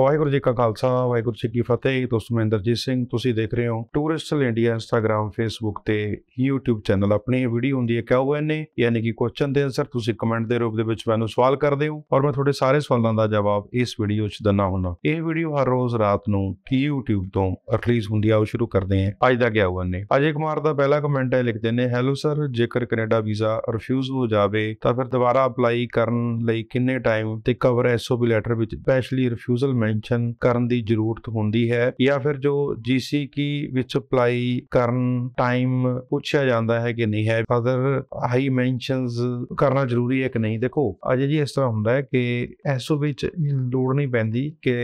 ਵਾਹਿਗੁਰੂ ਜੀ ਕਾ ਖਾਲਸਾ ਵਾਹਿਗੁਰੂ ਜੀ ਕੀ ਫਤਿਹ ਦੋਸਤੋ ਮੈਂ ਇੰਦਰਜੀਤ ਸਿੰਘ ਤੁਸੀਂ ਦੇਖ ਰਹੇ ਹੋ ਟੂਰਿਸਟਲ ਇੰਡੀਆ ਇੰਸਟਾਗ੍ਰam ਫੇਸਬੁੱਕ ਤੇ YouTube ਚੈਨਲ ਆਪਣੀ ਵੀਡੀਓ ਹੁੰਦੀ ਹੈ ਕਿਉਂ ਨੇ ਯਾਨੀ ਕਿ ਕੁਐਸਚਨ ਦੇ ਆਨਸਰ ਤੁਸੀਂ ਕਮੈਂਟ ਦੇ ਰੂਪ ਦੇ ਵਿੱਚ ਮੈਨੂੰ ਸਵਾਲ ਕਰਦੇ ਹੋ ਔਰ ਮੈਂ ਤੁਹਾਡੇ ਸਾਰੇ ਸਵਾਲਾਂ ਦਾ ਜਵਾਬ ਇਸ ਵੀਡੀਓ 'ਚ ਦਿੰਨਾ ਹੁੰਦਾ ਇਹ ਵੀਡੀਓ ਹਰ ਰੋਜ਼ ਰਾਤ ਨੂੰ YouTube ਤੋਂ ਰਿਲੀਜ਼ ਹੁੰਦੀ ਆ ਉਹ ਸ਼ੁਰੂ ਕਰਦੇ ਹਾਂ ਅੱਜ ਦਾ ਕਿਆ ਹੋਇਆ ਨੇ ਅਜੇ ਕੁਮਾਰ ਦਾ ਪਹਿਲਾ ਕਮੈਂਟ ਹੈ ਲਿਖਦੇ ਨੇ ਹੈਲੋ ਸਰ ਜੇਕਰ ਕੈਨੇਡਾ ਵੀਜ਼ਾ ਰਿਫਿਊਜ਼ ਹੋ ਜਾਵੇ ਤਾਂ ਫਿਰ ਦੁਬਾਰਾ ਅਪਲਾਈ ਕਰਨ ਲਈ ਕਿੰਨੇ ਟਾਈਮ ਤੇ ਕਵਰ ਐਸਓਬੀ ਲੈਟਰ ਵਿੱਚ ਸਪੈਸ਼ਲੀ ਰਿਫਿਊਜ਼ਲ ਮੈਂਸ਼ਨ ਕਰਨ ਦੀ ਜ਼ਰੂਰਤ ਹੁੰਦੀ ਹੈ ਜਾਂ ਫਿਰ ਜੋ ਜੀਸੀ ਕੀ ਵਿੱਚ ਅਪਲਾਈ ਕਰਨ ਟਾਈਮ ਪੁੱਛਿਆ ਜਾਂਦਾ ਹੈ ਕਿ ਨਹੀਂ ਹੈ ਫਦਰ ਹਾਈ ਮੈਂਸ਼ਨਸ ਕਰਨਾ ਜ਼ਰੂਰੀ ਹੈ ਕਿ ਨਹੀਂ ਦੇਖੋ ਅਜੇ ਜੀ ਇਸ ਤਰ੍ਹਾਂ ਹੁੰਦਾ ਹੈ ਕਿ ਐਸਓ ਵਿੱਚ ਲੋੜ ਨਹੀਂ ਪੈਂਦੀ ਕਿ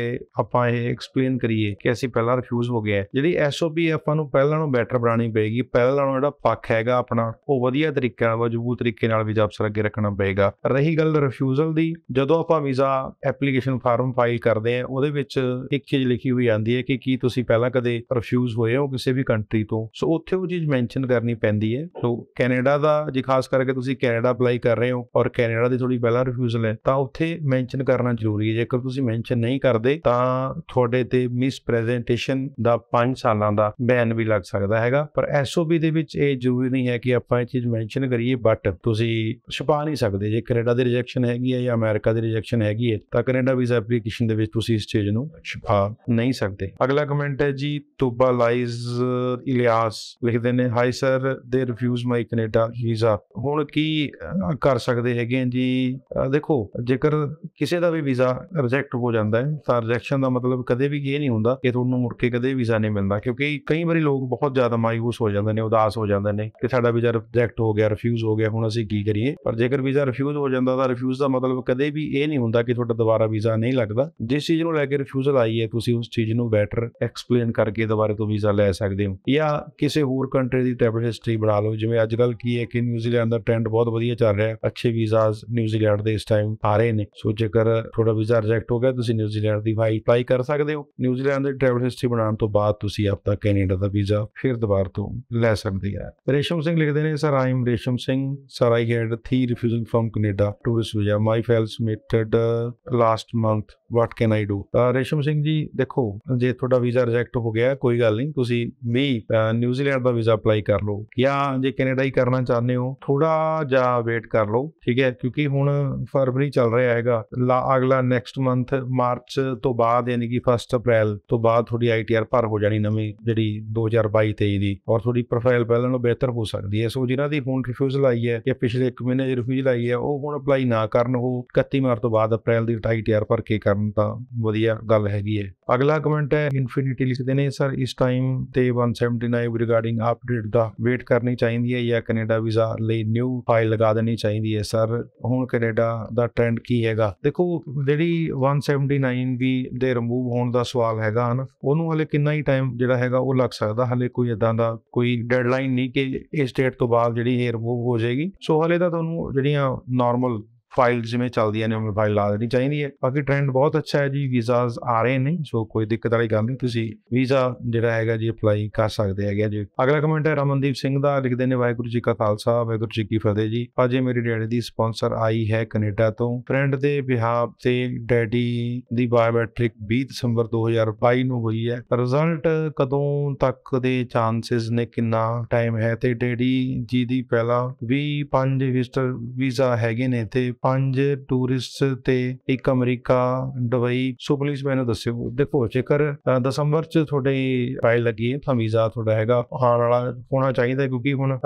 ਆਪਾਂ ਇਹ ਐਕਸਪਲੇਨ ਕਰੀਏ ਕਿ ਅਸੀਂ ਪਹਿਲਾਂ ਰਿਫਿਊਜ਼ ਹੋ ਗਿਆ ਜਿਹੜੀ ਐਸਓਪੀ ਆਪਾਂ ਨੂੰ ਪਹਿਲਾਂ ਨੂੰ ਬੈਟਰ ਬਣਾਉਣੀ ਪਏਗੀ ਪਹਿਲਾਂ ਨਾਲੋਂ ਜਿਹੜਾ ਪੱਖ ਹੈਗਾ ਆਪਣਾ ਉਹ ਵਧੀਆ ਤਰੀਕੇ ਨਾਲ ਮਜ਼ਬੂਤ ਤਰੀਕੇ ਨਾਲ ਵੀ ਅਫਸਰ ਅੱਗੇ ਰੱਖਣਾ ਪਏਗਾ ਰਹੀ ਗੱਲ ਰਿਫਿਊਜ਼ਲ ਦੀ ਜਦੋਂ ਆਪਾਂ ਵੀਜ਼ਾ ਐਪਲੀਕੇਸ਼ਨ ਫਾਰਮ ਫਾਈਲ ਕਰਦੇ ਆ ਉਹਦੇ ਵਿੱਚ ਇੱਕ ਚੀਜ਼ ਲਿਖੀ ਹੋਈ ਆਂਦੀ ਹੈ ਕਿ ਕੀ ਤੁਸੀਂ ਪਹਿਲਾਂ ਕਦੇ ਰਿਫਿਊਜ਼ ਹੋਏ ਹੋ ਕਿਸੇ ਵੀ ਕੰਟਰੀ ਤੋਂ ਸੋ ਉੱਥੇ ਉਹ ਚੀਜ਼ ਮੈਂਸ਼ਨ ਕਰਨੀ ਪੈਂਦੀ ਹੈ ਸੋ ਕੈਨੇਡਾ ਦਾ ਜੇ ਖਾਸ ਕਰਕੇ ਤੁਸੀਂ ਕੈਨੇਡਾ ਅਪਲਾਈ ਕਰ ਰਹੇ ਹੋ ਔਰ ਕੈਨੇਡਾ ਦੀ ਥੋੜੀ ਪਹਿਲਾਂ ਰਿਫਿਊਜ਼ਲ ਹੈ ਤਾਂ ਉੱਥੇ ਮੈਂਸ਼ਨ ਕਰਨਾ ਜ਼ਰੂਰੀ ਹੈ ਜੇਕਰ ਤੁਸੀਂ ਮੈਂਸ਼ਨ ਨਹੀਂ ਕਰਦੇ ਤਾਂ ਤੁਹਾਡੇ ਤੇ ਮਿਸ ਪ੍ਰੈਜੈਂਟੇਸ਼ਨ ਦਾ 5 ਸਾਲਾਂ ਦਾ ਬੈਨ ਵੀ ਲੱਗ ਸਕਦਾ ਹੈਗਾ ਪਰ ਐਸਓਪੀ ਦੇ ਵਿੱਚ ਇਹ ਜ਼ਰੂਰੀ ਨਹੀਂ ਹੈ ਕਿ ਆਪਾਂ ਇਹ ਚੀਜ਼ ਮੈਂਸ਼ਨ ਕਰੀਏ ਬਟ ਤੁਸੀਂ ਛੁਪਾ ਨਹੀਂ ਸਕਦੇ ਜੇ ਕੈਨੇਡਾ ਦੀ ਰਿਜੈਕਸ਼ਨ ਹੈਗੀ ਹੈ ਜਾਂ ਅਮਰੀਕਾ ਦੀ ਰਿਜੈਕਸ਼ਨ ਹੈਗੀ ਹੈ ਤਾਂ ਕੈਨੇਡਾ ਵੀਜ਼ਾ ਐਪਲੀਕੇਸ਼ਨ ਦੇ ਵਿੱਚ ਤੁਸੀਂ ਇਸ ਚੀਜ਼ ਨੂੰ ਛਪਾ ਨਹੀਂ ਸਕਦੇ ਅਗਲਾ ਕਮੈਂਟ ਹੈ ਜੀ ਤੋਬਾ ਲਾਈਜ਼ ਇਲਿਆਸ ਲਿਖਦੇ ਨੇ hi sir they refuse my Canada visa ਹੁਣ ਕੀ ਕਰ ਸਕਦੇ ਹੈਗੇ ਜੀ ਦੇਖੋ ਜੇਕਰ ਕਿਸੇ ਦਾ ਵੀ ਵੀਜ਼ਾ ਰਿਜੈਕਟ ਹੋ ਜਾਂਦਾ ਹੈ ਤਾਂ ਰਿਜੈਕਸ਼ਨ ਦਾ ਮਤਲਬ ਕਦੇ ਵੀ ਇਹ ਨਹੀਂ ਹੁੰਦਾ ਕਿ ਤੁਹਾਨੂੰ ਮੁੜ ਕੇ ਕਦੇ ਵੀਜ਼ਾ ਨਹੀਂ ਮਿਲਦਾ ਕਿਉਂਕਿ ਕਈ ਵਾਰੀ ਲੋਕ ਬਹੁਤ ਜ਼ਿਆਦਾ ਮਾਇੂਸ ਹੋ ਜਾਂਦੇ ਨੇ ਉਦਾਸ ਹੋ ਜਾਂਦੇ ਨੇ ਕਿ ਸਾਡਾ ਵੀਜ਼ਾ ਰਿਜੈਕਟ ਹੋ ਗਿਆ ਰਿਫਿਊਜ਼ ਹੋ ਗਿਆ ਹੁਣ ਅਸੀਂ ਕੀ ਕਰੀਏ ਪਰ ਜੇਕਰ ਵੀਜ਼ਾ ਰਿਫਿਊਜ਼ ਹੋ ਜਾਂਦਾ ਤਾਂ ਰਿਫਿਊਜ਼ ਦਾ ਮਤਲਬ ਕਦੇ ਵੀ ਇਹ ਨਹੀਂ ਹੁੰਦਾ ਕਿ ਤੁਹਾਡਾ ਦੁਬਾਰਾ ਵੀਜ਼ਾ ਨਹੀਂ ਲੱਗਦਾ ਜਿਸ ਚੀਜ਼ ਨੂੰ ਲੈ ਕੇ ਰਿਫਿਊਜ਼ਲ ਆਈ ਹੈ ਤੁਸੀਂ ਉਸ ਚੀਜ਼ ਨੂੰ ਬੈਟਰ ਐਕਸਪਲੇਨ ਕਰਕੇ ਦੁਬਾਰਾ ਤੋਂ ਵੀਜ਼ਾ ਲੈ ਸਕਦੇ ਹੋ ਜਾਂ ਕਿਸੇ ਹੋਰ ਕੰਟਰੀ ਦੀ ਟ੍ਰੈਵਲ ਹਿਸਟਰੀ ਬਣਾ ਲਓ ਜਿਵੇਂ ਅੱਜ ਕੱਲ ਕੀ ਹੈ ਕਿ ਨਿਊਜ਼ੀਲੈਂਡ ਦਾ ਟ੍ਰੈਂਡ ਬਹੁਤ ਵਧੀਆ ਚੱਲ ਰਿਹਾ ਹੈ ਅੱਛੇ ਵੀਜ਼ਾਸ ਨਿਊਜ਼ੀਲੈਂਡ ਦੇ ਇਸ ਟਾਈਮ ਆ ਰਹੇ ਨੇ ਸੋ ਜੇਕਰ ਤੁਹਾਡਾ ਵੀਜ਼ਾ ਰਿਜੈਕਟ ਹੋ ਗਿਆ ਤੁਸੀਂ ਨਿਊਜ਼ੀਲੈਂਡ ਦੀ ਵਾਈ ਅਪਲਾਈ ਕਰ ਸਕਦੇ ਹੋ ਨਿਊਜ਼ੀਲੈਂਡ ਦੀ ਟ੍ਰੈਵਲ ਹਿਸਟਰੀ ਬਣਾਉਣ ਤੋਂ ਬਾਅਦ ਤੁਸੀਂ ਆਪਦਾ ਕੈਨੇਡਾ ਦਾ ਵੀਜ਼ਾ ਫਿਰ ਦੁਬਾਰਾ ਤੋਂ ਲੈ ਸਕਦੇ ਆ ਰੇਸ਼ਮ ਸਿੰਘ ਲਿਖਦੇ ਨੇ sir I am Resham Singh sir I had the refusal from Canada tourist visa my file submitted last month what can I do ਜ਼ਰੂਰ ਤਾਂ ਰੇਸ਼ਮ ਸਿੰਘ ਜੀ ਦੇਖੋ ਜੇ ਤੁਹਾਡਾ ਵੀਜ਼ਾ ਰਿਜੈਕਟ ਹੋ ਗਿਆ ਕੋਈ ਗੱਲ ਨਹੀਂ ਤੁਸੀਂ ਵੀ ਨਿਊਜ਼ੀਲੈਂਡ ਦਾ ਵੀਜ਼ਾ ਅਪਲਾਈ ਕਰ ਲਓ ਜਾਂ ਜੇ ਕੈਨੇਡਾ ਹੀ ਕਰਨਾ ਚਾਹੁੰਦੇ ਹੋ ਥੋੜਾ ਜਿਹਾ ਵੇਟ ਕਰ ਲਓ ਠੀਕ ਹੈ ਕਿਉਂਕਿ ਹੁਣ ਫਰਵਰੀ ਚੱਲ ਰਿਹਾ ਹੈਗਾ ਅਗਲਾ ਨੈਕਸਟ ਮੰਥ ਮਾਰਚ ਤੋਂ ਬਾਅਦ ਯਾਨੀ ਕਿ 1 ਅਪ੍ਰੈਲ ਤੋਂ ਬਾਅਦ ਤੁਹਾਡੀ ਆਈਟੀਆਰ ਭਰ ਹੋ ਜਾਣੀ ਨਵੀਂ ਜਿਹੜੀ 2022 23 ਦੀ ਔਰ ਤੁਹਾਡੀ ਪ੍ਰੋਫਾਈਲ ਪਹਿਲਾਂ ਨਾਲੋਂ ਬਿਹਤਰ ਹੋ ਸਕਦੀ ਹੈ ਸੋ ਜਿਨ੍ਹਾਂ ਦੀ ਹੁਣ ਰਿਫਿਊਜ਼ਲ ਆਈ ਹੈ ਜਾਂ ਪਿਛਲੇ 1 ਮਹੀਨੇ ਜਿਹੜੀ ਰਿਫਿਊਜ਼ਲ ਆਈ ਹੈ ਉਹ ਹੁਣ ਅਪਲਾਈ ਨਾ ਕਰਨ ਉਹ 31 ਮਾਰਚ ਤੋਂ ਬਾਅਦ ਅਪ੍ਰੈਲ ਦੀ ਆਈਟੀਆਰ ਭਰ ਕੇ ਕਰਨ ਤਾਂ ਵਧੀਆ ਗੱਲ ਹੈਗੀ ਹੈ ਅਗਲਾ ਕਮੈਂਟ ਹੈ ਇਨਫਿਨਿਟੀ ਲਿਖਦੇ ਨੇ ਸਰ ਇਸ ਟਾਈਮ ਤੇ 179 ਰਿਗਾਰਡਿੰਗ ਅਪਡੇਟ ਦਾ ਵੇਟ ਕਰਨੀ ਚਾਹੀਦੀ ਹੈ ਜਾਂ ਕੈਨੇਡਾ ਵੀਜ਼ਾ ਲਈ ਨਿਊ ਫਾਈਲ ਲਗਾ ਦੇਣੀ ਚਾਹੀਦੀ ਹੈ ਸਰ ਹੁਣ ਕੈਨੇਡਾ ਦਾ ਟ੍ਰੈਂਡ ਕੀ ਹੈਗਾ ਦੇਖੋ ਜਿਹੜੀ 179 ਵੀ ਦੇ ਰਿਮੂਵ ਹੋਣ ਦਾ ਸਵਾਲ ਹੈਗਾ ਹਨ ਉਹਨੂੰ ਹਲੇ ਕਿੰਨਾ ਹੀ ਟਾਈਮ ਜਿਹੜਾ ਹੈਗਾ ਉਹ ਲੱਗ ਸਕਦਾ ਹਲੇ ਕੋਈ ਇਦਾਂ ਦਾ ਕੋਈ ਡੈਡਲਾਈਨ ਨਹੀਂ ਕਿ ਇਸ ਡੇਟ ਤੋਂ ਬਾਅਦ ਜਿਹੜੀ ਇਹ ਰਿਮੂਵ ਹੋ ਜਾਏਗੀ ਸੋ ਹਲੇ ਤਾਂ ਤੁਹਾਨੂੰ ਜਿਹੜੀਆਂ ਨਾਰਮਲ ਫਾਈਲ ਜਿਵੇਂ ਚੱਲਦੀਆਂ ਨੇ ਉਹ ਫਾਈਲ ਲਾ ਦੇਣੀ ਚਾਹੀਦੀ ਹੈ ਬਾਕੀ ਟ੍ਰੈਂਡ ਬਹੁਤ ਅੱਛਾ ਹੈ ਜੀ ਵੀਜ਼ਾਸ ਆ ਰਹੇ ਨੇ ਸੋ ਕੋਈ ਦਿੱਕਤ ਵਾਲੀ ਗੱਲ ਨਹੀਂ ਤੁਸੀਂ ਵੀਜ਼ਾ ਜਿਹੜਾ ਹੈਗਾ ਜੀ ਅਪਲਾਈ ਕਰ ਸਕਦੇ ਹੈਗੇ ਜੀ ਅਗਲਾ ਕਮੈਂਟ ਹੈ ਰਮਨਦੀਪ ਸਿੰਘ ਦਾ ਲਿਖਦੇ ਨੇ ਵਾਹਿਗੁਰੂ ਜੀ ਕਾ ਖਾਲਸਾ ਵਾਹਿਗੁਰੂ ਜੀ ਕੀ ਫਤਿਹ ਜੀ ਅੱਜੇ ਮੇਰੀ ਡੈਡੀ ਦੀ ਸਪਾਂਸਰ ਆਈ ਹੈ ਕੈਨੇਡਾ ਤੋਂ ਫਰੈਂਡ ਦੇ ਵਿਆਹ ਤੇ ਡੈਡੀ ਦੀ ਬਾਇਓਮੈਟ੍ਰਿਕ 20 ਦਸੰਬਰ 2022 ਨੂੰ ਹੋਈ ਹੈ ਰਿਜ਼ਲਟ ਕਦੋਂ ਤੱਕ ਦੇ ਚਾਂਸਸ ਨੇ ਕਿੰਨਾ ਟਾਈਮ ਹੈ ਤੇ ਡੈਡੀ ਜੀ ਦੀ ਪਹਿਲਾ 25 ਵਿਸਟਰ ਵਿਜ਼ਟਰ ਵੀਜ਼ਾ ਹੈਗੇ ਨੇ ਤੇ ਪੰਜ ਟੂਰਿਸਟ ਤੇ ਇੱਕ ਅਮਰੀਕਾ ਦੁਬਈ ਸੋ ਪਲੀਜ਼ ਮੈਨੂੰ ਦੱਸਿਓ ਦੇਖੋ ਜੇਕਰ ਦਸੰਬਰ ਚ ਤੁਹਾਡੀ ਫਾਈਲ ਲੱਗੀ ਹੈ ਤਾਂ ਵੀਜ਼ਾ ਤੁਹਾਡਾ ਹੈਗਾ ਆਉਣ ਵਾਲਾ ਹੋਣਾ ਚਾਹੀਦਾ ਕਿਉਂਕਿ ਹੁਣ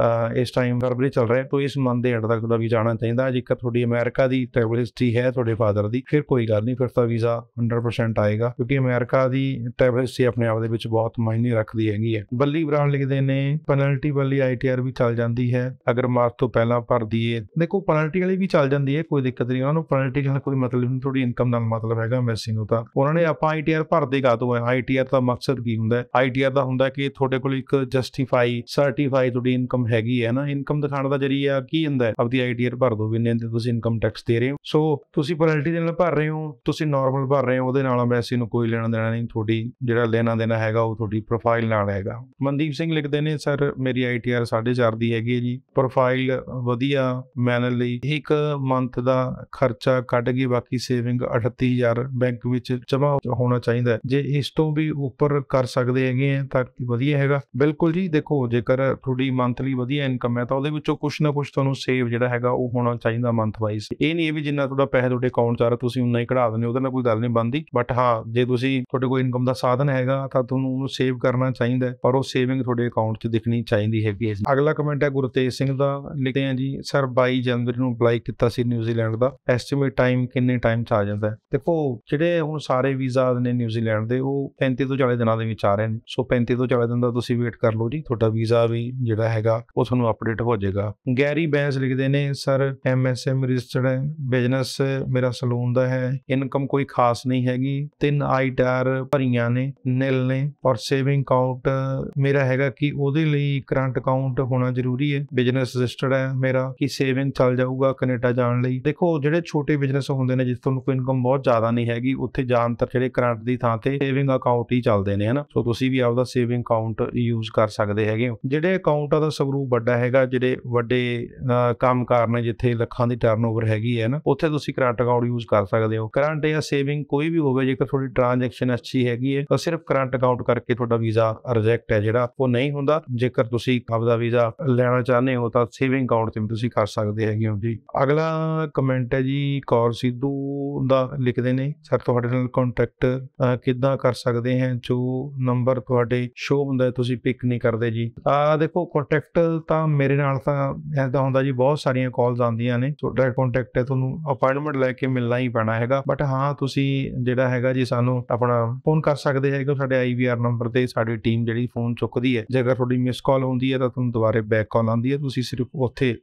ਇਸ ਟਾਈਮ ਫਰਵਰੀ ਚੱਲ ਰਿਹਾ ਹੈ ਤੋਂ ਇਸ ਮੰਨ ਦੇ ਅੰਦਰ ਤੱਕ ਦਾ ਵੀ ਜਾਣਾ ਚਾਹੀਦਾ ਜੇਕਰ ਤੁਹਾਡੀ ਅਮਰੀਕਾ ਦੀ ਟ੍ਰੈਵਲ ਹਿਸਟਰੀ ਹੈ ਤੁਹਾਡੇ ਫਾਦਰ ਦੀ ਫਿਰ ਕੋਈ ਗੱਲ ਨਹੀਂ ਫਿਰ ਤਾਂ ਵੀਜ਼ਾ 100% ਆਏਗਾ ਕਿਉਂਕਿ ਅਮਰੀਕਾ ਦੀ ਟ੍ਰੈਵਲ ਹਿਸਟਰੀ ਆਪਣੇ ਆਪ ਦੇ ਵਿੱਚ ਬਹੁਤ ਮਾਇਨੇ ਰੱਖਦੀ ਹੈਗੀ ਹੈ ਬੱਲੀ ਬਰਾਂ ਲਿਖਦੇ ਨੇ ਪੈਨਲਟੀ ਵਾਲੀ ਆਈਟੀਆਰ ਵੀ ਚੱਲ ਜਾਂਦੀ ਹੈ ਅਗਰ ਮਾਰਚ ਤੋਂ ਪਹਿਲਾਂ ਭਰ ਦਈਏ ਦੇਖੋ ਪੈਨਲਟੀ ਵਾਲੀ ਵੀ ਚੱਲ ਜਾਂਦੀ ਹੈ ਇਹ ਕੋਈ ਦਿੱਕਤ ਨਹੀਂ ਉਹਨਾਂ ਨੂੰ ਪੋਲਿਟਿਕਸ ਕੋਈ ਮਤਲਬ ਨਹੀਂ ਥੋੜੀ ਇਨਕਮ ਨਾਲ ਮਤਲਬ ਹੈਗਾ ਐਮਐਸਸੀ ਨੂੰ ਤਾਂ ਉਹਨਾਂ ਨੇ ਆਪਾਂ ਆਈਟੀਆਰ ਭਰਦੇ ਕਾ ਤੋਂ ਹੈ ਆਈਟੀਆਰ ਦਾ ਮਕਸਦ ਕੀ ਹੁੰਦਾ ਹੈ ਆਈਟੀਆਰ ਦਾ ਹੁੰਦਾ ਕਿ ਤੁਹਾਡੇ ਕੋਲ ਇੱਕ ਜਸਟੀਫਾਈ ਸਰਟੀਫਾਈ ਤੁਹਾਡੀ ਇਨਕਮ ਹੈਗੀ ਹੈ ਨਾ ਇਨਕਮ ਦਿਖਾਉਣ ਦਾ ਜਰੀਆ ਕੀ ਹੁੰਦਾ ਹੈ ਆਪਦੀ ਆਈਟੀਆਰ ਭਰ ਦੋ ਵੀ ਨੇ ਤੁਸੀਂ ਇਨਕਮ ਟੈਕਸ ਦੇ ਰਹੇ ਹੋ ਸੋ ਤੁਸੀਂ ਪੋਲਿਟੀ ਦੇ ਨਾਲ ਭਰ ਰਹੇ ਹੋ ਤੁਸੀਂ ਨਾਰਮਲ ਭਰ ਰਹੇ ਹੋ ਉਹਦੇ ਨਾਲ ਐਮਐਸਸੀ ਨੂੰ ਕੋਈ ਲੈਣਾ ਦੇਣਾ ਨਹੀਂ ਤੁਹਾਡੀ ਜਿਹੜਾ ਲੈਣਾ ਦੇਣਾ ਹੈਗਾ ਉਹ ਤੁਹਾਡੀ ਪ੍ਰੋਫਾਈਲ ਨਾਲ ਹੈਗਾ ਮਨਦੀਪ ਸਿੰਘ ਲਿਖਦੇ ਨੇ ਸਰ ਮੇਰੀ ਆਈਟੀਆਰ 4.5 ਦੀ ਹੈਗੀ ਹੈ ਜੀ ਪ੍ਰੋਫਾਈਲ ਵਧੀਆ ਮੈਨਰ ਲਈ ਇੱਕ ਮੰਥ ਮੰਥ ਦਾ ਖਰਚਾ ਕੱਢ ਕੇ ਬਾਕੀ ਸੇਵਿੰਗ 38000 ਬੈਂਕ ਵਿੱਚ ਜਮਾ ਹੋਣਾ ਚਾਹੀਦਾ ਜੇ ਇਸ ਤੋਂ ਵੀ ਉੱਪਰ ਕਰ ਸਕਦੇ ਹੈਗੇ ਤਾਂ ਵਧੀਆ ਹੈਗਾ ਬਿਲਕੁਲ ਜੀ ਦੇਖੋ ਜੇਕਰ ਤੁਹਾਡੀ ਮੰਥਲੀ ਵਧੀਆ ਇਨਕਮ ਹੈ ਤਾਂ ਉਹਦੇ ਵਿੱਚੋਂ ਕੁਝ ਨਾ ਕੁਝ ਤੁਹਾਨੂੰ ਸੇਵ ਜਿਹੜਾ ਹੈਗਾ ਉਹ ਹੋਣਾ ਚਾਹੀਦਾ ਮੰਥ ਵਾਈਜ਼ ਇਹ ਨਹੀਂ ਇਹ ਵੀ ਜਿੰਨਾ ਤੁਹਾਡਾ ਪੈਸਾ ਤੁਹਾਡੇ ਅਕਾਊਂਟ 'ਚ ਆ ਰਿਹਾ ਤੁਸੀਂ ਉਨਾ ਹੀ ਕਢਾ ਦਿੰਦੇ ਉਹਦੇ ਨਾਲ ਕੋਈ ਗੱਲ ਨਹੀਂ ਬਣਦੀ ਬਟ ਹਾਂ ਜੇ ਤੁਸੀਂ ਤੁਹਾਡੇ ਕੋਲ ਇਨਕਮ ਦਾ ਸਾਧਨ ਹੈਗਾ ਤਾਂ ਤੁਹਾਨੂੰ ਉਹਨੂੰ ਸੇਵ ਕਰਨਾ ਚਾਹੀਦਾ ਪਰ ਉਹ ਸੇਵਿੰਗ ਤੁਹਾਡੇ ਅਕਾਊਂਟ 'ਚ ਦਿਖਣੀ ਚਾਹੀਦੀ ਹੈਗੀ ਅਗਲਾ ਕਮੈਂਟ ਹੈ ਗੁਰਤੇਜ ਸਿੰਘ ਦਾ ਲਿਖਦੇ ਆ ਜੀ ਸਰ 22 ਜਨਵਰੀ ਨੂੰ ਅਪਲਾਈ ਕੀਤਾ ਸੀ ਨਿਊ ਨਿਊਜ਼ੀਲੈਂਡ ਦਾ ਐਸਟੀਮੇਟ ਟਾਈਮ ਕਿੰਨੇ ਟਾਈਮ 'ਚ ਆ ਜਾਂਦਾ ਹੈ ਦੇਖੋ ਜਿਹੜੇ ਹੁਣ ਸਾਰੇ ਵੀਜ਼ਾ ਨੇ ਨਿਊਜ਼ੀਲੈਂਡ ਦੇ ਉਹ 35 ਤੋਂ 40 ਦਿਨਾਂ ਦੇ ਵਿੱਚ ਆ ਰਹੇ ਨੇ ਸੋ 35 ਤੋਂ 40 ਦਿਨ ਦਾ ਤੁਸੀਂ ਵੇਟ ਕਰ ਲਓ ਜੀ ਤੁਹਾਡਾ ਵੀਜ਼ਾ ਵੀ ਜਿਹੜਾ ਹੈਗਾ ਉਹ ਤੁਹਾਨੂੰ ਅਪਡੇਟ ਹੋ ਜਾਏਗਾ ਗੈਰੀ ਬੈਂਸ ਲਿਖਦੇ ਨੇ ਸਰ ਐਮਐਸਐਮ ਰਜਿਸਟਰਡ ਹੈ ਬਿਜ਼ਨਸ ਮੇਰਾ ਸਲੂਨ ਦਾ ਹੈ ਇਨਕਮ ਕੋਈ ਖਾਸ ਨਹੀਂ ਹੈਗੀ ਤਿੰਨ ਆਈਟਾਰ ਭਰੀਆਂ ਨੇ ਨਿਲ ਨੇ ਔਰ ਸੇਵਿੰਗ ਅਕਾਊਂਟ ਮੇਰਾ ਹੈਗਾ ਕਿ ਉਹਦੇ ਲਈ ਕਰੰਟ ਅਕਾਊਂਟ ਹੋਣਾ ਜ਼ਰੂਰੀ ਹੈ ਬਿਜ਼ਨਸ ਰਜਿਸਟਰਡ ਹੈ ਮੇਰਾ ਕਿ ਸੇਵਿੰਗ ਚੱਲ ਜਾਊਗਾ ਕੈਨੇਡਾ ਜਾਣ ਲਈ ਲਈ ਦੇਖੋ ਜਿਹੜੇ ਛੋਟੇ ਬਿਜ਼ਨਸ ਹੁੰਦੇ ਨੇ ਜਿਸ ਤੋਂ ਕੋਈ ਇਨਕਮ ਬਹੁਤ ਜ਼ਿਆਦਾ ਨਹੀਂ ਹੈਗੀ ਉੱਥੇ ਜ਼ਿਆਦਾਤਰ ਜਿਹੜੇ ਕਰੰਟ ਦੀ ਥਾਂ ਤੇ ਸੇਵਿੰਗ ਅਕਾਊਂਟ ਹੀ ਚੱਲਦੇ ਨੇ ਹਨਾ ਸੋ ਤੁਸੀਂ ਵੀ ਆਪਦਾ ਸੇਵਿੰਗ ਅਕਾਊਂਟ ਯੂਜ਼ ਕਰ ਸਕਦੇ ਹੈਗੇ ਜਿਹੜੇ ਅਕਾਊਂਟਾਂ ਦਾ ਸਰੂਪ ਵੱਡਾ ਹੈਗਾ ਜਿਹੜੇ ਵੱਡੇ ਕੰਮ ਕਰਨੇ ਜਿੱਥੇ ਲੱਖਾਂ ਦੀ ਟਰਨਓਵਰ ਹੈਗੀ ਹੈ ਨਾ ਉੱਥੇ ਤੁਸੀਂ ਕਰੰਟ ਅਕਾਊਂਟ ਯੂਜ਼ ਕਰ ਸਕਦੇ ਹੋ ਕਰੰਟ ਜਾਂ ਸੇਵਿੰਗ ਕੋਈ ਵੀ ਹੋਵੇ ਜੇਕਰ ਤੁਹਾਡੀ ਟ੍ਰਾਂਜੈਕਸ਼ਨ ਅੱਛੀ ਹੈਗੀ ਹੈ ਤਾਂ ਸਿਰਫ ਕਰੰਟ ਅਕਾਊਂਟ ਕਰਕੇ ਤੁਹਾਡਾ ਵੀਜ਼ਾ ਰਿਜੈਕਟ ਹੈ ਜਿਹੜਾ ਉਹ ਨਹੀਂ ਹੁੰਦਾ ਜੇਕਰ ਤੁਸੀਂ ਆਪਦਾ ਵੀਜ਼ਾ ਲੈਣਾ ਚਾਹੁੰਦੇ ਹੋ ਤਾਂ ਸੇਵਿੰਗ ਅਕਾਊਂਟ ਤੇ ਤੁਸੀਂ ਕਰ ਸਕਦੇ ਹੈਗੇ ਹੋ ਜੀ ਅਗਲਾ ਕਮੈਂਟ ਹੈ ਜੀ ਕੌਰ ਸਿੱਧੂ ਦਾ ਲਿਖਦੇ ਨੇ ਸਰ ਤੁਹਾਡੇ ਨਾਲ ਕੰਟੈਕਟ ਕਿੱਦਾਂ ਕਰ ਸਕਦੇ ਹਾਂ ਜੋ ਨੰਬਰ ਤੁਹਾਡੇ ਸ਼ੋਅ ਹੁੰਦਾ ਤੁਸੀਂ ਪਿਕ ਨਹੀਂ ਕਰਦੇ ਜੀ ਆ ਦੇਖੋ ਕੰਟੈਕਟ ਤਾਂ ਮੇਰੇ ਨਾਲ ਤਾਂ ਐਦਾ ਹੁੰਦਾ ਜੀ ਬਹੁਤ ਸਾਰੀਆਂ ਕਾਲਸ ਆਉਂਦੀਆਂ ਨੇ ਤੁਹਾਡਾ ਕੰਟੈਕਟ ਹੈ ਤੁਹਾਨੂੰ ਅਪਾਇੰਟਮੈਂਟ ਲੈ ਕੇ ਮਿਲਣਾ ਹੀ ਪੈਣਾ ਹੈਗਾ ਬਟ ਹਾਂ ਤੁਸੀਂ ਜਿਹੜਾ ਹੈਗਾ ਜੀ ਸਾਨੂੰ ਆਪਣਾ ਫੋਨ ਕਰ ਸਕਦੇ ਹੈਗੇ ਸਾਡੇ ਆਈਵੀਆਰ ਨੰਬਰ ਤੇ ਸਾਡੀ ਟੀਮ ਜਿਹੜੀ ਫੋਨ ਚੁੱਕਦੀ ਹੈ ਜੇਕਰ ਤੁਹਾਡੀ ਮਿਸ ਕਾਲ ਹੁੰਦੀ ਹੈ ਤਾਂ ਤੁਹਾਨੂੰ ਦੁਬਾਰੇ ਬੈਕ ਕਾਲ ਆਉਂਦੀ ਹੈ ਤੁਸੀਂ ਸਿਰਫ ਉੱਥੇ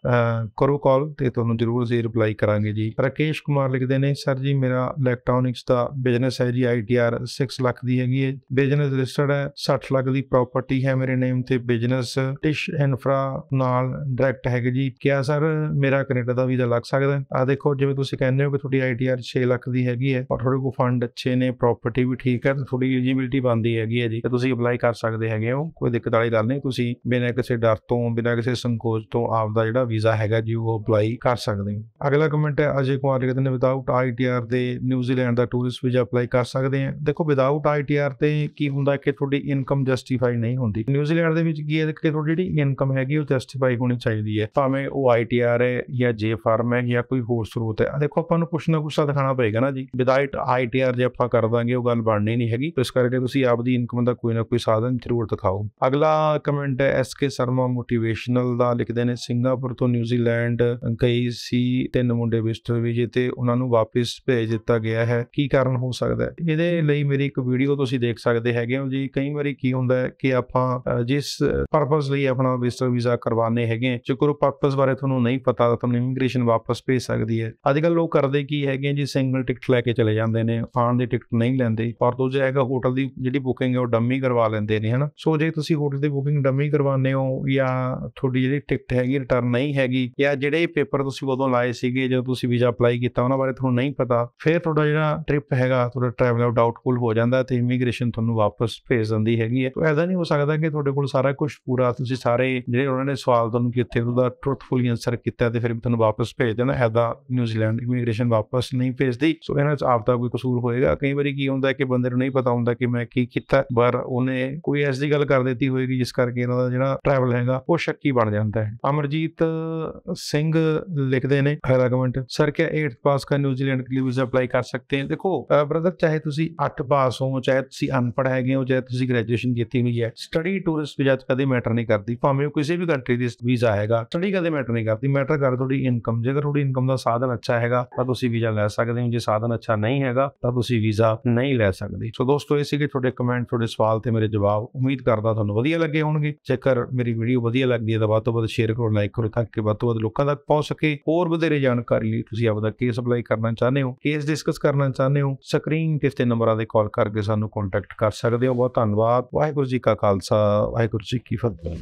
ਕਰੋ ਕਾਲ ਤੇ ਤੁਹਾਨੂੰ ਜ਼ਰੂਰ ਜ਼ੀ ਰਿਪਲਾਈ ਟਰਾਈ ਕਰਾਂਗੇ ਜੀ ਰਕੇਸ਼ ਕੁਮਾਰ ਲਿਖਦੇ ਨੇ ਸਰ ਜੀ ਮੇਰਾ ਇਲੈਕਟ੍ਰੋਨਿਕਸ ਦਾ ਬਿਜ਼ਨਸ ਹੈ ਜੀ ਆਈਟੀਆਰ 6 ਲੱਖ ਦੀ ਹੈਗੀ ਹੈ ਬਿਜ਼ਨਸ ਰਜਿਸਟਰਡ ਹੈ 60 ਲੱਖ ਦੀ ਪ੍ਰਾਪਰਟੀ ਹੈ ਮੇਰੇ ਨੇਮ ਤੇ ਬਿਜ਼ਨਸ ਟਿਸ਼ ਇਨਫਰਾ ਨਾਲ ਡਾਇਰੈਕਟ ਹੈਗੇ ਜੀ ਕਿਹਾ ਸਰ ਮੇਰਾ ਕੈਨੇਡਾ ਦਾ ਵੀਜ਼ਾ ਲੱਗ ਸਕਦਾ ਆ ਦੇਖੋ ਜਿਵੇਂ ਤੁਸੀਂ ਕਹਿੰਦੇ ਹੋ ਕਿ ਤੁਹਾਡੀ ਆਈਟੀਆਰ 6 ਲੱਖ ਦੀ ਹੈਗੀ ਹੈ ਪਰ ਤੁਹਾਡੇ ਕੋਲ ਫੰਡ ਅੱਛੇ ਨੇ ਪ੍ਰਾਪਰਟੀ ਵੀ ਠੀਕ ਹੈ ਤੁਹਾਡੀ ਐਲੀਜੀਬਿਲਟੀ ਬਣਦੀ ਹੈਗੀ ਹੈ ਜੀ ਤੇ ਤੁਸੀਂ ਅਪਲਾਈ ਕਰ ਸਕਦੇ ਹੈਗੇ ਹੋ ਕੋਈ ਦਿੱਕਤ ਵਾਲੀ ਗੱਲ ਨਹੀਂ ਤੁਸੀਂ ਬਿਨਾਂ ਕਿਸੇ ਡਰ ਤੋਂ ਬਿਨਾਂ ਕਿਸੇ ਸੰਕੋਚ ਤੋਂ ਆਪ ਦਾ ਜਿਹੜਾ ਵੀਜ਼ਾ ਹੈਗਾ ਜੀ ਉਹ ਅਪਲਾਈ ਕਰ ਸਕਦੇ ਹੋ ਅਗਲਾ ਕਮੈਂਟ ਹੈ ਅਜੇ ਕੁਮਾਰ ਲਿਖਦੇ ਨੇ ਵਿਦਆਊਟ ਆਈਟੀਆਰ ਦੇ ਨਿਊਜ਼ੀਲੈਂਡ ਦਾ ਟੂਰਿਸਟ ਵੀਜ਼ਾ ਅਪਲਾਈ ਕਰ ਸਕਦੇ ਆ ਦੇਖੋ ਵਿਦਆਊਟ ਆਈਟੀਆਰ ਤੇ ਕੀ ਹੁੰਦਾ ਕਿ ਤੁਹਾਡੀ ਇਨਕਮ ਜਸਟੀਫਾਈ ਨਹੀਂ ਹੁੰਦੀ ਨਿਊਜ਼ੀਲੈਂਡ ਦੇ ਵਿੱਚ ਕੀ ਹੈ ਕਿ ਤੁਹਾਡੀ ਜਿਹੜੀ ਇਨਕਮ ਹੈਗੀ ਉਹ ਜਸਟੀਫਾਈ ਹੋਣੀ ਚਾਹੀਦੀ ਹੈ ਭਾਵੇਂ ਉਹ ਆਈਟੀਆਰ ਹੈ ਜਾਂ ਜੇ ਫਾਰਮ ਹੈ ਜਾਂ ਕੋਈ ਹੋਰ ਸਰੋਤ ਹੈ ਦੇਖੋ ਆਪਾਂ ਨੂੰ ਕੁਛ ਨਾ ਕੁਛ ਦਿਖਾਣਾ ਪਏਗਾ ਨਾ ਜੀ ਵਿਦਆਊਟ ਆਈਟੀਆਰ ਜੇ ਆਪਾਂ ਕਰ ਦਾਂਗੇ ਉਹ ਗੱਲ ਬਣਨੀ ਨਹੀਂ ਹੈਗੀ ਇਸ ਕਰਕੇ ਤੁਸੀਂ ਆਪਦੀ ਇਨਕਮ ਦਾ ਕੋਈ ਨਾ ਕੋਈ ਸਾਧਨ ਜ਼ਰੂਰ ਦਿਖਾਓ ਅਗਲਾ ਕਮੈਂਟ ਹੈ ਐਸ ਕੇ ਸ਼ਰਮਾ ਮੋਟੀਵੇਸ਼ਨਲ ਦਾ ਲਿਖਦੇ ਨੇ ਸਿੰਗਾਪੁਰ ਤੋਂ ਨਿਊਜ਼ੀਲੈਂਡ ਗਈ ਸੀ ਤਿੰਨ ਮੁੰਡੇ ਵਿਸਟਰ ਵੀ ਜਿੱਤੇ ਉਹਨਾਂ ਨੂੰ ਵਾਪਸ ਭੇਜ ਦਿੱਤਾ ਗਿਆ ਹੈ ਕੀ ਕਾਰਨ ਹੋ ਸਕਦਾ ਹੈ ਇਹਦੇ ਲਈ ਮੇਰੀ ਇੱਕ ਵੀਡੀਓ ਤੁਸੀਂ ਦੇਖ ਸਕਦੇ ਹੈਗੇ ਹੋ ਜੀ ਕਈ ਵਾਰੀ ਕੀ ਹੁੰਦਾ ਹੈ ਕਿ ਆਪਾਂ ਜਿਸ ਪਰਪਸ ਲਈ ਆਪਣਾ ਵਿਸਟਰ ਵੀਜ਼ਾ ਕਰਵਾਉਣੇ ਹੈਗੇ ਚੁਕਰ ਪਰਪਸ ਬਾਰੇ ਤੁਹਾਨੂੰ ਨਹੀਂ ਪਤਾ ਤਾਂ ਇਮੀਗ੍ਰੇਸ਼ਨ ਵਾਪਸ ਭੇਜ ਸਕਦੀ ਹੈ ਅੱਜ ਕੱਲ ਲੋਕ ਕਰਦੇ ਕੀ ਹੈਗੇ ਜੀ ਸਿੰਗਲ ਟਿਕਟ ਲੈ ਕੇ ਚਲੇ ਜਾਂਦੇ ਨੇ ਆਣ ਦੀ ਟਿਕਟ ਨਹੀਂ ਲੈਂਦੇ ਪਰ ਦੂਜਾ ਹੈਗਾ ਹੋਟਲ ਦੀ ਜਿਹੜੀ ਬੁਕਿੰਗ ਹੈ ਉਹ ਡੰਮੀ ਕਰਵਾ ਲੈਂਦੇ ਨੇ ਹਨਾ ਸੋ ਜੇ ਤੁਸੀਂ ਹੋਟਲ ਦੀ ਬੁਕਿੰਗ ਡੰਮੀ ਕਰਵਾਉਂਦੇ ਹੋ ਜਾਂ ਤੁਹਾਡੀ ਜਿਹੜੀ ਟਿਕਟ ਹੈਗੀ ਰਿਟਰਨ ਨਹੀਂ ਹੈਗੀ ਜਾਂ ਜਿਹੜੇ ਪੇਪਰ ਤੁਸੀਂ ਉਦੋਂ ਲਾਏ ਸੀ ਸੀਗੇ ਜਦੋਂ ਤੁਸੀਂ ਵੀਜ਼ਾ ਅਪਲਾਈ ਕੀਤਾ ਉਹਨਾਂ ਬਾਰੇ ਤੁਹਾਨੂੰ ਨਹੀਂ ਪਤਾ ਫਿਰ ਤੁਹਾਡਾ ਜਿਹੜਾ ਟ੍ਰਿਪ ਹੈਗਾ ਤੁਹਾਡਾ ਟਰੈਵਲ ਆਊਟ ਡਾਊਟਫੁਲ ਹੋ ਜਾਂਦਾ ਤੇ ਇਮੀਗ੍ਰੇਸ਼ਨ ਤੁਹਾਨੂੰ ਵਾਪਸ ਭੇਜ ਦਿੰਦੀ ਹੈਗੀ ਹੈ ਤਾਂ ਐਦਾ ਨਹੀਂ ਹੋ ਸਕਦਾ ਕਿ ਤੁਹਾਡੇ ਕੋਲ ਸਾਰਾ ਕੁਝ ਪੂਰਾ ਤੁਸੀਂ ਸਾਰੇ ਜਿਹੜੇ ਉਹਨਾਂ ਨੇ ਸਵਾਲ ਤੁਹਾਨੂੰ ਕੀਤੇ ਉਹਦਾ ਟਰੂਥਫੁਲੀ ਆਨਸਰ ਕੀਤਾ ਤੇ ਫਿਰ ਤੁਹਾਨੂੰ ਵਾਪਸ ਭੇਜ ਦੇਣਾ ਐਦਾ ਨਿਊਜ਼ੀਲੈਂਡ ਇਮੀਗ੍ਰੇਸ਼ਨ ਵਾਪਸ ਨਹੀਂ ਭੇਜਦੀ ਸੋ ਇਹਨਾਂ ਵਿੱਚ ਆਪ ਦਾ ਕੋਈ ਕਸੂਰ ਹੋਏਗਾ ਕਈ ਵਾਰੀ ਕੀ ਹੁੰਦਾ ਕਿ ਬੰਦੇ ਨੂੰ ਨਹੀਂ ਪਤਾ ਹੁੰਦਾ ਕਿ ਮੈਂ ਕੀ ਕੀਤਾ ਪਰ ਉਹਨੇ ਕੋਈ ਐਸੀ ਗੱਲ ਕਰ ਦਿੱਤੀ ਹੋਏਗੀ ਜਿਸ ਕਰਕੇ ਇਹਨਾਂ ਦਾ ਜਿਹੜਾ ਟਰੈਵਲ ਹੈਗਾ ਉਹ ਸ਼ੱਕੀ ਬਣ ਜਾਂਦਾ ਹੈ ਅਮਰਜੀਤ ਸਿੰਘ ਲਿਖਦੇ ਨੇ वाला कमेंट ਸਰ ਕਿ 8th ਪਾਸ ਕਰ ਨਿਊਜ਼ੀਲੈਂਡ ਕੇ ਲਈ ਵੀਜ਼ਾ ਅਪਲਾਈ ਕਰ ਸਕਤੇ ਹੈ ਦੇਖੋ ਬ੍ਰਦਰ ਚਾਹੇ ਤੁਸੀਂ 8 ਪਾਸ ਹੋ ਚਾਹੇ ਤੁਸੀਂ ਅਨਪੜ੍ਹ ਹੈਗੇ ਹੋ ਚਾਹੇ ਤੁਸੀਂ ਗ੍ਰੈਜੂਏਸ਼ਨ ਕੀਤੀ ਹੋਈ ਹੈ ਸਟੱਡੀ ਟੂਰਿਸਟ ਵੀਜ਼ਾ ਕਦੇ ਮੈਟਰ ਨਹੀਂ ਕਰਦੀ ਭਾਵੇਂ ਕਿਸੇ ਵੀ ਕੰਟਰੀ ਦੀ ਵੀਜ਼ਾ ਹੈਗਾ ਸਟੱਡੀ ਕਦੇ ਮੈਟਰ ਨਹੀਂ ਕਰਦੀ ਮੈਟਰ ਕਰ ਤੁਹਾਡੀ ਇਨਕਮ ਜੇਕਰ ਤੁਹਾਡੀ ਇਨਕਮ ਦਾ ਸਾਧਨ ਅੱਛਾ ਹੈਗਾ ਤਾਂ ਤੁਸੀਂ ਵੀਜ਼ਾ ਲੈ ਸਕਦੇ ਹੋ ਜੇ ਸਾਧਨ ਅੱਛਾ ਨਹੀਂ ਹੈਗਾ ਤਾਂ ਤੁਸੀਂ ਵੀਜ਼ਾ ਨਹੀਂ ਲੈ ਸਕਦੇ ਸੋ ਦੋਸਤੋ ਇਹ ਸੀਗੇ ਤੁਹਾਡੇ ਕਮੈਂਟ ਤੁਹਾਡੇ ਸਵਾਲ ਤੇ ਮੇਰੇ ਜਵਾਬ ਉਮੀਦ ਕਰਦਾ ਤੁਹਾਨੂੰ ਵਧੀਆ ਲੱਗੇ ਹੋਣਗੇ ਜੇਕਰ ਮੇਰੀ ਵੀਡੀਓ ਵਧੀਆ ਲੱਗਦੀ ਹੈ ਤਾਂ ਵੱਧ ਤੋਂ ਵੱਧ ਸ਼ੇਅਰ ਕਰੋ ਲਾਈਕ ਕਰੋ ਤਾਂ ਕਿ ਵੱਧ ਤੋਂ ਵੱਧ ਲੋਕਾਂ ਤੱਕ ਪਹੁੰਚ ਸਕੇ ਹੋਰ ਵਧੇਰੇ ਜਾਣਕਾਰੀ ਲਈ ਤੁਸੀਂ ਆਪਦਾ ਕੇਸ ਅਪਲਾਈ ਕਰਨਾ ਚਾਹੁੰਦੇ ਹੋ ਕੇਸ ਡਿਸਕਸ ਕਰਨਾ ਚਾਹੁੰਦੇ ਹੋ ਸਕਰੀਨ ਤੇ ਤੇ ਨੰਬਰਾਂ ਦੇ ਕਾਲ ਕਰਕੇ ਸਾਨੂੰ ਕੰਟੈਕਟ ਕਰ ਸਕਦੇ ਹੋ ਬਹੁਤ ਧੰਨਵਾਦ ਵਾਹਿਗੁਰੂ ਜੀ ਕਾ ਖਾਲਸਾ ਵਾਹਿਗੁਰੂ ਜੀ ਕੀ ਫਤਿਹ